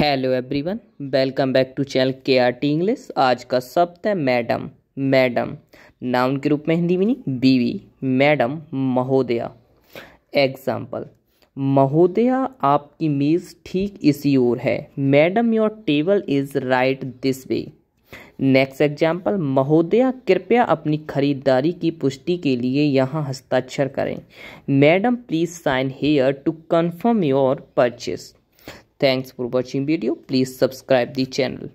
Hello everyone welcome back to channel K R T English आज का शब्द है मैडम मैडम नाउन के रूप में हिंदी नहीं बीवी मैडम महोदया एग्जाम्पल महोदया आपकी मेज़ ठीक इसी ओर है madam your table is right this way next example महोदया कृपया अपनी खरीदारी की पुष्टि के लिए यहाँ हस्ताक्षर करें madam please sign here to confirm your purchase Thanks for watching video. Please subscribe the channel.